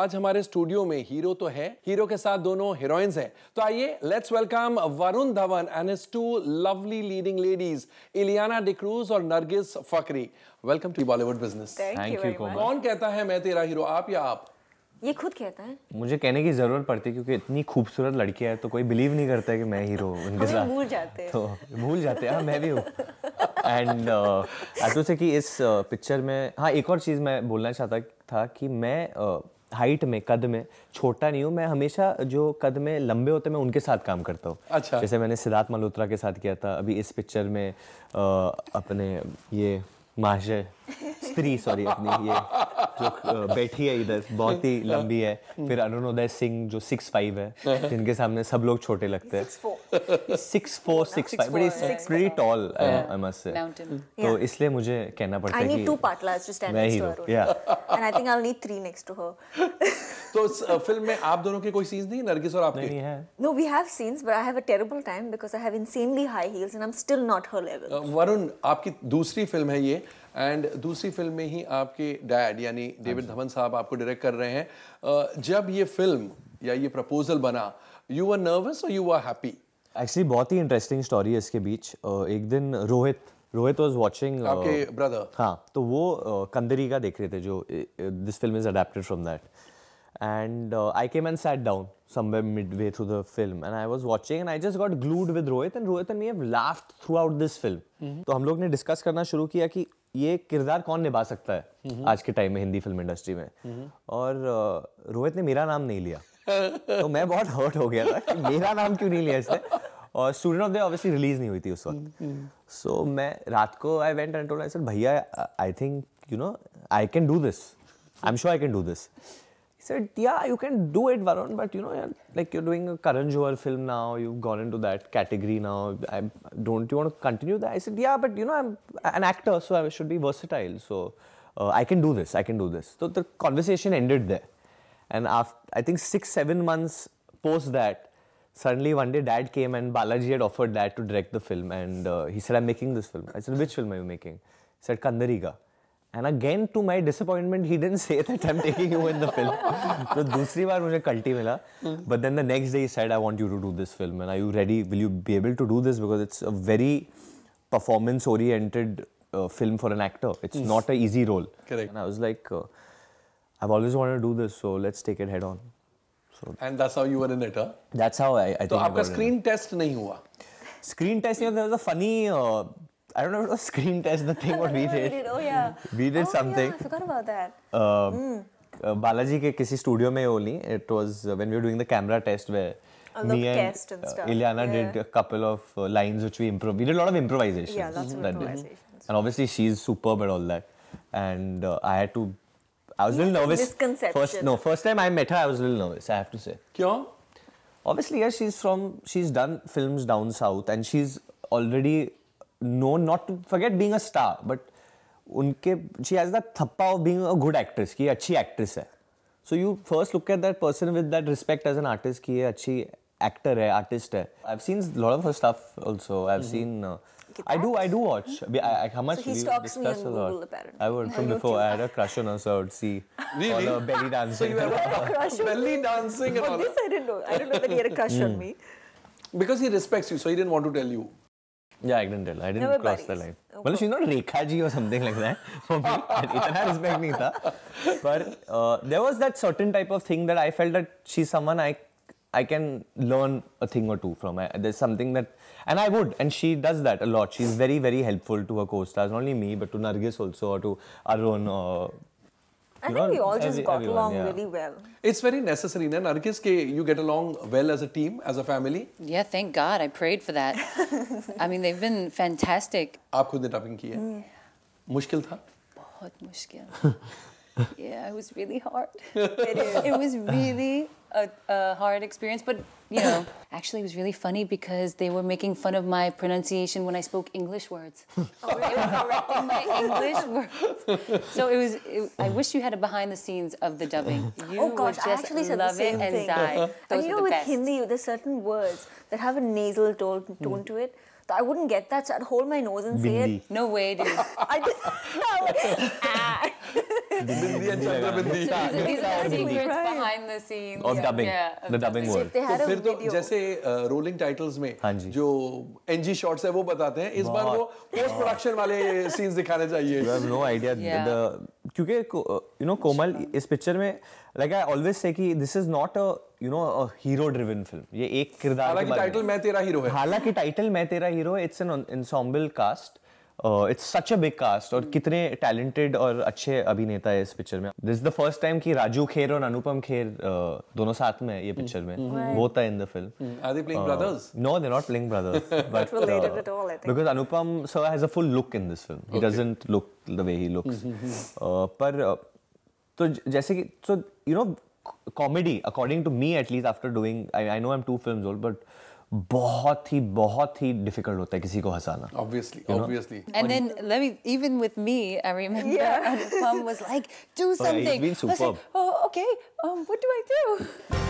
आज हमारे स्टूडियो में हीरो तो है हीरो के साथ दोनों हीरोइंस हैं तो आइए let's welcome Varun Dhawan and his two lovely leading ladies Ileana D'Cruz और Nargis Fakhri welcome to Bollywood business thank you कौन कहता है मैं तेरा हीरो आप या आप ये खुद कहता है मुझे कहने की जरूरत पड़ती है क्योंकि इतनी खूबसूरत लड़की है तो कोई बिलीव नहीं करता है कि मैं हीरो उनके साथ भूल जाते तो भूल जाते हैं हाँ, मैं भी हूँ एंड आई टू से कि इस पिक्चर uh, में हाँ एक और चीज़ मैं बोलना चाहता था कि मैं uh, हाइट में कद में छोटा नहीं हूँ मैं हमेशा जो कद में लंबे होते हैं मैं उनके साथ काम करता हूँ अच्छा जैसे मैंने सिद्धार्थ मल्होत्रा के साथ किया था अभी इस पिक्चर में आ, अपने ये माशे स्त्री सॉरी अपनी ये जो बैठी है इधर बहुत ही लंबी है फिर अरुणोदय सिंह जो सिक्स फाइव है जिनके सामने सब लोग छोटे लगते हैं six four six five but it's pretty tall I must say तो इसलिए मुझे कहना पड़ता है I need to to stand next to her या and I think I will need three next to her तो इस फिल्म में आप दोनों के कोई सीन्स नहीं नरगिस और आपके नहीं है no we have scenes but I have a terrible time because I have insanely high heels and I am still not her level Varun आपकी दूसरी फिल्म है ये एंड दूसरी फिल्म में ही आपके डैड यानी डेविड हाँ धवन साहब आपको डायरेक्ट कर रहे हैं जब ये फिल्म या ये प्रपोजल बना यू आर नर्वस और यू आर हैप्पी एक्चुअली बहुत ही इंटरेस्टिंग स्टोरी है इसके बीच एक दिन Rohit Rohit was watching brother हाँ तो वो कंदरी का देख रहे थे जो this film is adapted from that and uh, I came and sat down somewhere midway through the film and I was watching and I just got glued with Rohit and Rohit and me have laughed throughout this film. Mm-hmm. तो हम लोग ने discuss करना शुरू किया कि ये किरदार कौन निभा सकता है mm-hmm. आज के टाइम में हिंदी फिल्म इंडस्ट्री में mm-hmm. और uh, रोहित ने मेरा नाम नहीं लिया तो मैं बहुत हर्ट हो गया था कि मेरा नाम क्यों नहीं लिया इसने और student of the obviously release नहीं हुई थी उस वक्त सो mm-hmm. so, मैं रात को I went and told I said भैया I think you know I can do this I am sure I can do this He said, yeah, you can do it, Varun, but you know, you're, like you're doing a Karan Johar film now. You've gone into that category now. I, don't you want to continue that? I said, yeah, but you know, I'm an actor, so I should be versatile. So uh, I can do this. I can do this. So the conversation ended there. And after, I think six, seven months post that, suddenly one day dad came and Balaji had offered dad to direct the film. And uh, he said, I'm making this film. I said, which film are you making? He said, Kandariga. And again to my disappointment he didn't say that I am taking you in the film तो दूसरी बार मुझे कल्टी मिला but then the next day said I want you to do this film and I you ready will you be able to do this because it's a very performance oriented film for an actor it's not a easy role I was like I always want do this so let's take it head on And that's how you were in it, huh? That's how I, I तो आपका screen test नहीं हुआ screen test नहीं हुआ funny I don't know if was screen test, the thing what we did. we did. Oh yeah. We did oh, something. Yeah, I forgot about that. Uh, mm. uh, Balaji studio में only. It was uh, when we were doing the camera test where me and, and uh, yeah. did a couple of uh, lines which we improv. We did a lot of improvisation. Yeah, lots of improvisations. And obviously she's superb at all that. And uh, I had to. I was a little nervous. First, no, first time I met her, I was a little nervous. I have to say. Why? Obviously, yeah, she's from. She's done films down south, and she's already known not to forget being a star, but उनके she has that thappa of being a good actress a अच्छी actress है. So you first look at that person with that respect as an artist कि ये अच्छी actor है, artist है. I've seen a lot of her stuff also. I've mm-hmm. seen. Uh, I do, I do watch. I, I, how much so he stalks me on Google, apparently. I would from before. I had a crush on her, so I would see really? all her belly dancing. so you had a crush on belly dancing and all. This I didn't know. I didn't know that he had a crush on hmm. me. Because he respects you, so he didn't want to tell you. Yeah, I didn't tell. I didn't cross buddies. the line. Okay. Well, she's not Rekha ji or something like that. For me, itna respect nahi tha. But uh, there was that certain type of thing that I felt that she's someone I I can learn a thing or two from. there's something that, and I would, and she does that a lot. She's very, very helpful to her co-stars, not only me, but to Nargis also, or to Arun, or I you think know, we all just every, got everyone, along yeah. really well. It's very necessary. Then, Arkis, you get along well as a team, as a family. Yeah, thank God. I prayed for that. I mean, they've been fantastic. You did the dubbing, की है? Mm. मुश्किल difficult? yeah, it was really hard. it was really a, a hard experience, but you know, actually it was really funny because they were making fun of my pronunciation when I spoke English words. oh, it was correcting my English words. So it was. It, I wish you had a behind the scenes of the dubbing. You oh gosh, I actually said love the same it and thing. die. Those and you know, with best. Hindi, there's certain words that have a nasal tone, tone mm. to it. I wouldn't get that, so I'd hold my nose and Bindi. say it. No way, dude. I just, no, ah. Bindi and Chandra Bindi. These are the secrets behind the scenes. dubbing. The dubbing world. फिर तो जैसे में हाँ जो है वो बताते हैं इस बार वो वाले दिखाने चाहिए. You have no idea. क्योंकि यू नो कोमल इस पिक्चर में लाइक आई ऑलवेज से कि this is not a you know a hero driven film ये एक किरदार हालांकि टाइटल मैं तेरा हीरो है हालांकि टाइटल मैं तेरा hero it's an ensemble cast it's such a big cast और कितने टैलेंटेड और अच्छे अभिनेता है इस पिक्चर में दिस द फर्स्ट टाइम कि राजू खेर और अनुपम खेर uh, दोनों साथ में ये पिक्चर में mm-hmm. वो था in the film are they playing brothers no they not playing brothers but because Anupam sir has a full look in this film he doesn't look the way he looks पर uh, तो जैसे कि so you know comedy according to me at least after doing I know I am two films old but बहुत ही बहुत ही difficult होता है किसी को हंसाना obviously you know? obviously and then let me even with me I remember yeah. mom was like do oh, something oh, it's been superb. I said, oh okay um, what do I do